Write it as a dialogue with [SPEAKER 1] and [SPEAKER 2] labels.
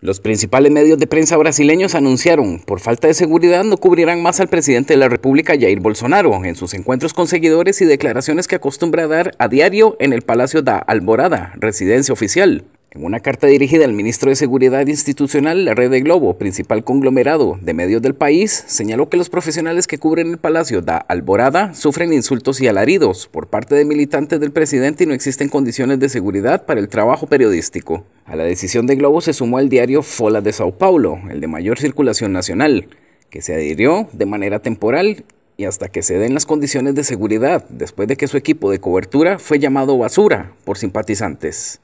[SPEAKER 1] Los principales medios de prensa brasileños anunciaron, por falta de seguridad, no cubrirán más al presidente de la República, Jair Bolsonaro, en sus encuentros con seguidores y declaraciones que acostumbra dar a diario en el Palacio da Alborada, residencia oficial. En una carta dirigida al ministro de Seguridad Institucional, la Red de Globo, principal conglomerado de medios del país, señaló que los profesionales que cubren el Palacio da Alborada sufren insultos y alaridos por parte de militantes del presidente y no existen condiciones de seguridad para el trabajo periodístico. A la decisión de Globo se sumó el diario Fola de Sao Paulo, el de mayor circulación nacional, que se adhirió de manera temporal y hasta que se den las condiciones de seguridad, después de que su equipo de cobertura fue llamado basura por simpatizantes.